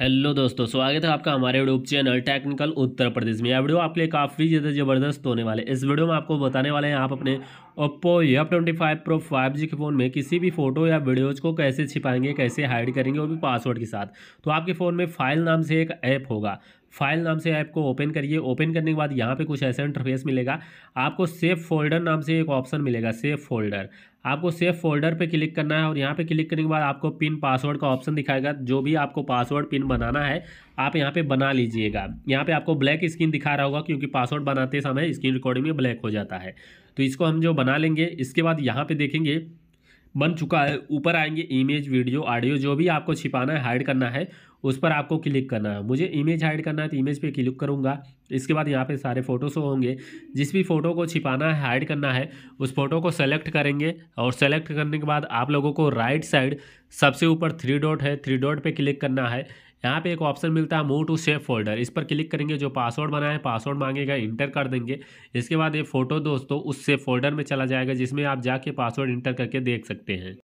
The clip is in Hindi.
हेलो दोस्तों स्वागत है आपका हमारे YouTube channel technical Uttar Pradesh में यह वीडियो आपके लिए काफ़ी ज़्यादा ज़बरदस्त होने वाले इस वीडियो में आपको बताने वाले हैं आप अपने Oppo F twenty five pro five G के फ़ोन में किसी भी फोटो या वीडियोज़ को कैसे छिपाएंगे कैसे हाइड करेंगे वो भी पासवर्ड के साथ तो आपके फ़ोन में फाइल नाम से एक ऐप होगा फाइल नाम से ऐप को ओपन करिए ओपन करने के बाद यहाँ पे कुछ ऐसा इंटरफेस मिलेगा आपको सेफ़ फोल्डर नाम से एक ऑप्शन मिलेगा सेफ़ फोल्डर आपको सेफ़ फोल्डर पे क्लिक करना है और यहाँ पे क्लिक करने के बाद आपको पिन पासवर्ड का ऑप्शन दिखाएगा जो भी आपको पासवर्ड पिन बनाना है आप यहाँ पे बना लीजिएगा यहाँ पे आपको ब्लैक स्क्रीन दिखा रहा होगा क्योंकि पासवर्ड बनाते समय स्क्रीन रिकॉर्डिंग में ब्लैक हो जाता है तो इसको हम जो बना लेंगे इसके बाद यहाँ पर देखेंगे बन चुका है ऊपर आएंगे इमेज वीडियो ऑडियो जो भी आपको छिपाना है हाइड करना है उस पर आपको क्लिक करना है मुझे इमेज हाइड करना है तो इमेज पे क्लिक करूँगा इसके बाद यहाँ पे सारे फ़ोटो शो होंगे जिस भी फ़ोटो को छिपाना है हाइड करना है उस फोटो को सेलेक्ट करेंगे और सेलेक्ट करने के बाद आप लोगों को राइट साइड सबसे ऊपर थ्री डॉट है थ्री डॉट पर क्लिक करना है यहाँ पे एक ऑप्शन मिलता है मूव टू सेव फोल्डर इस पर क्लिक करेंगे जो पासवर्ड बनाए पासवर्ड मांगेगा इंटर कर देंगे इसके बाद ये फ़ोटो दोस्तों उस सेव फोल्डर में चला जाएगा जिसमें आप जाके पासवर्ड इंटर करके देख सकते हैं